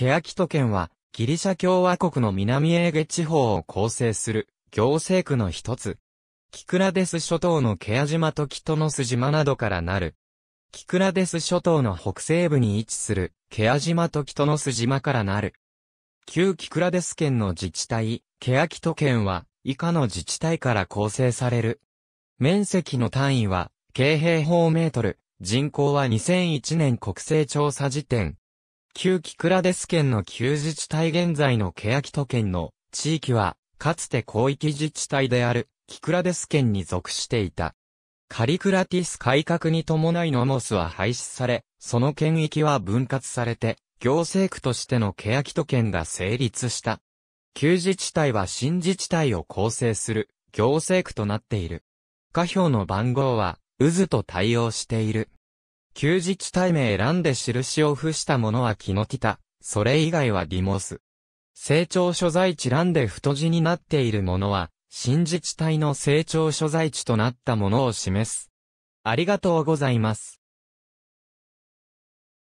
ケアキト県は、ギリシャ共和国の南エーゲ地方を構成する、行政区の一つ。キクラデス諸島のケア島とキトノス島などからなる。キクラデス諸島の北西部に位置する、ケア島とキトノス島からなる。旧キクラデス県の自治体、ケアキト県は、以下の自治体から構成される。面積の単位は、京平方メートル、人口は2001年国勢調査時点、旧木倉です県の旧自治体現在の欅都県の地域は、かつて広域自治体である、木倉です県に属していた。カリクラティス改革に伴いノモスは廃止され、その県域は分割されて、行政区としての欅都県が成立した。旧自治体は新自治体を構成する行政区となっている。下表の番号は、渦と対応している。休日体名欄で印を付したものはキノティタ、それ以外はディモス。成長所在地欄で太字になっているものは、新自治体の成長所在地となったものを示す。ありがとうございます。